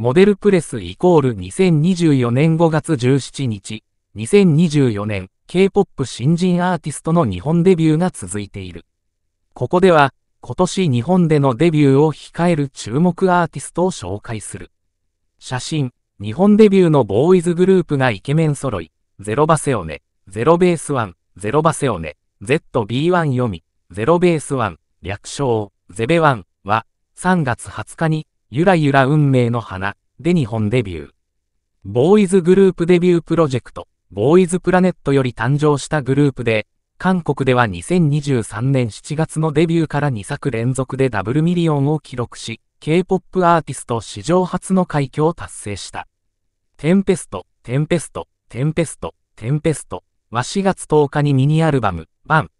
モデルプレスイコール2024年5月17日、2024年 K-POP 新人アーティストの日本デビューが続いている。ここでは、今年日本でのデビューを控える注目アーティストを紹介する。写真、日本デビューのボーイズグループがイケメン揃い、ゼロバセオネ、ゼロベースワン、ゼロバセオネ、ZB1 読み、ゼロベースワン、略称、ゼベワンは、3月20日にゆらゆら運命の花で日本デビュー。ボーイズグループデビュープロジェクト、ボーイズプラネットより誕生したグループで、韓国では2023年7月のデビューから2作連続でダブルミリオンを記録し、K-POP アーティスト史上初の快挙を達成した。テンペスト、テンペスト、テンペスト、テンペストは4月10日にミニアルバム、バン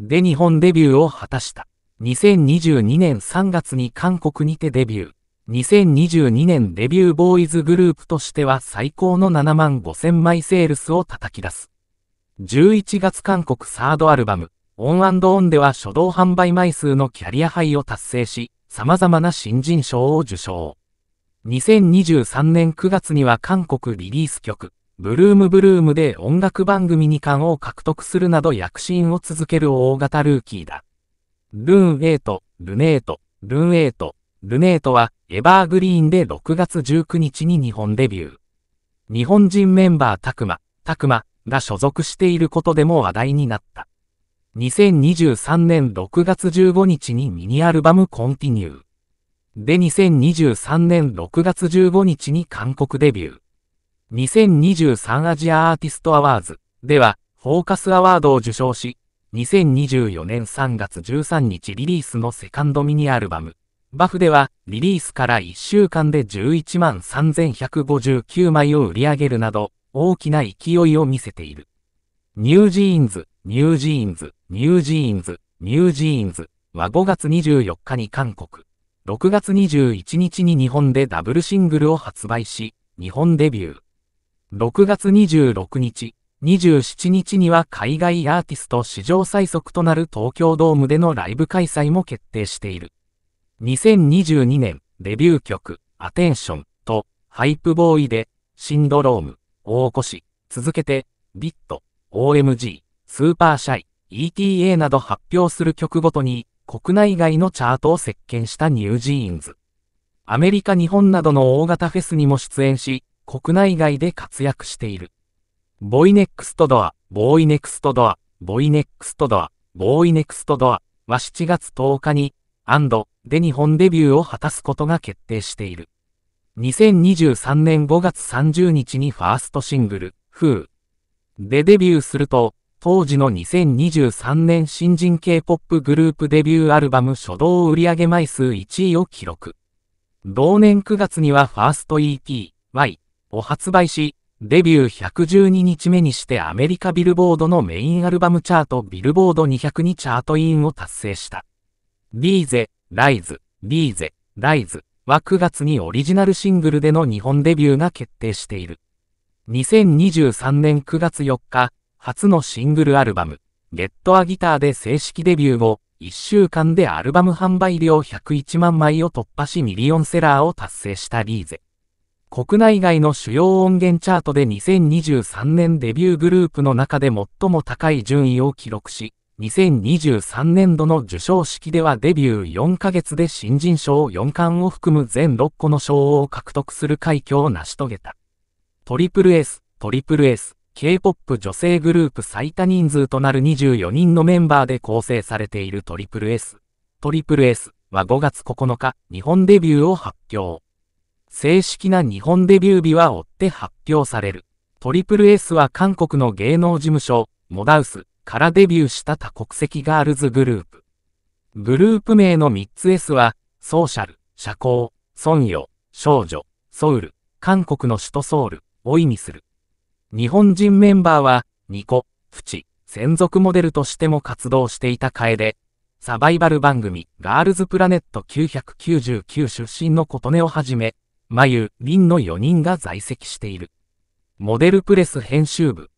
で日本デビューを果たした。2022年3月に韓国にてデビュー。2022年デビューボーイズグループとしては最高の7万5000枚セールスを叩き出す。11月韓国サードアルバム、オンオンでは初動販売枚数のキャリアハイを達成し、様々な新人賞を受賞。2023年9月には韓国リリース曲、ブルームブルームで音楽番組2冠を獲得するなど躍進を続ける大型ルーキーだ。ルーン8、ルネート、ルーン8、ルネートは、エバーグリーンで6月19日に日本デビュー。日本人メンバータクマ、タクマが所属していることでも話題になった。2023年6月15日にミニアルバムコンティニュー。で2023年6月15日に韓国デビュー。2023アジアアーティストアワーズでは、フォーカスアワードを受賞し、2024年3月13日リリースのセカンドミニアルバム、バフでは、リリースから1週間で11万3159枚を売り上げるなど、大きな勢いを見せている。ニュージーンズ、ニュージーンズ、ニュージーンズ、ニュージーンズは5月24日に韓国、6月21日に日本でダブルシングルを発売し、日本デビュー。6月26日、27日には海外アーティスト史上最速となる東京ドームでのライブ開催も決定している。2022年デビュー曲、アテンションと、ハイプボーイで、シンドローム、大越し、続けて、ビット、OMG、スーパーシャイ、ETA など発表する曲ごとに、国内外のチャートを席巻したニュージーンズ。アメリカ日本などの大型フェスにも出演し、国内外で活躍している。ボイネックストドア、ボーイネクストドア、ボイネックストドア、ボーイネクストドアは7月10日にで日本デビューを果たすことが決定している。2023年5月30日にファーストシングル、ーでデビューすると、当時の2023年新人 K-POP グループデビューアルバム初動売上枚数1位を記録。同年9月にはファースト EP、Y を発売し、デビュー112日目にしてアメリカビルボードのメインアルバムチャートビルボード200にチャートインを達成した。リーゼ、ライズ、リーゼ、ライズは9月にオリジナルシングルでの日本デビューが決定している。2023年9月4日、初のシングルアルバム、ゲットアギターで正式デビュー後、1週間でアルバム販売量101万枚を突破しミリオンセラーを達成したリーゼ。国内外の主要音源チャートで2023年デビューグループの中で最も高い順位を記録し、2023年度の授賞式ではデビュー4ヶ月で新人賞4冠を含む全6個の賞を獲得する快挙を成し遂げた。トリプル S、トリプル S、K-POP 女性グループ最多人数となる24人のメンバーで構成されているトリプル S。トリプル S は5月9日、日本デビューを発表。正式な日本デビュー日は追って発表される。トリプル S は韓国の芸能事務所、モダウス、からデビューした多国籍ガールズグループ。グループ名の3つ S は、ソーシャル、社交、ソンヨ、少女、ソウル、韓国の首都ソウルを意味する。日本人メンバーは、ニコ、プチ、専属モデルとしても活動していた楓、サバイバル番組、ガールズプラネット999出身の琴音をはじめ、マユ、リンの4人が在籍している。モデルプレス編集部、